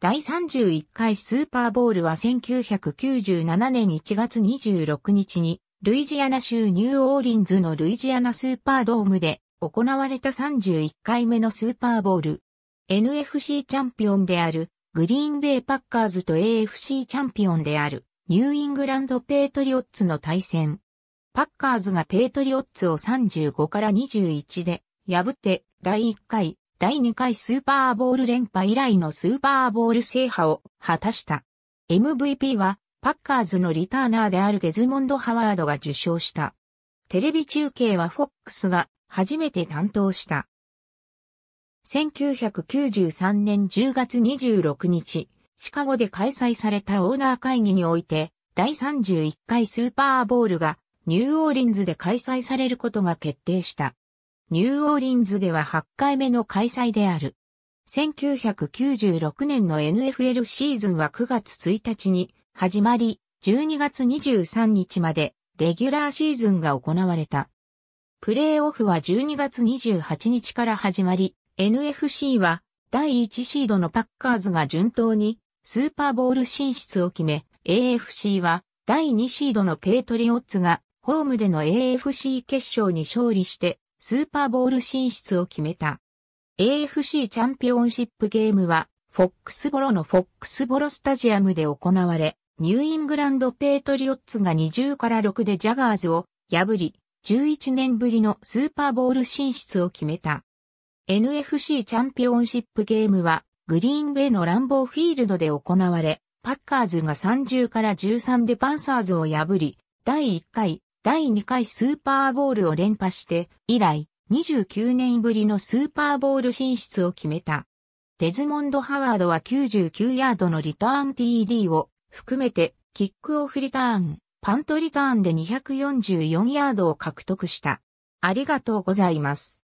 第31回スーパーボールは1997年1月26日に、ルイジアナ州ニューオーリンズのルイジアナスーパードームで行われた31回目のスーパーボール。NFC チャンピオンであるグリーンベイパッカーズと AFC チャンピオンであるニューイングランドペイトリオッツの対戦。パッカーズがペイトリオッツを35から21で破って第1回第2回スーパーボール連覇以来のスーパーボール制覇を果たした。MVP はパッカーズのリターナーであるデズモンド・ハワードが受賞した。テレビ中継はフォックスが初めて担当した。1993年10月26日、シカゴで開催されたオーナー会議において、第31回スーパーボールがニューオーリンズで開催されることが決定した。ニューオーリンズでは8回目の開催である。1996年の NFL シーズンは9月1日に始まり、12月23日までレギュラーシーズンが行われた。プレーオフは12月28日から始まり、NFC は第1シードのパッカーズが順当にスーパーボール進出を決め、AFC は第2シードのペイトリオッツがホームでの AFC 決勝に勝利してスーパーボール進出を決めた。AFC チャンピオンシップゲームは、フォックスボロのフォックスボロスタジアムで行われ、ニューイングランドペイトリオッツが20から6でジャガーズを破り、11年ぶりのスーパーボール進出を決めた。NFC チャンピオンシップゲームは、グリーンベイのランボーフィールドで行われ、パッカーズが30から13でパンサーズを破り、第1回第2回スーパーボールを連覇して、以来、29年ぶりのスーパーボール進出を決めた。デズモンド・ハワードは99ヤードのリターン TD を含めて、キックオフリターン、パントリターンで244ヤードを獲得した。ありがとうございます。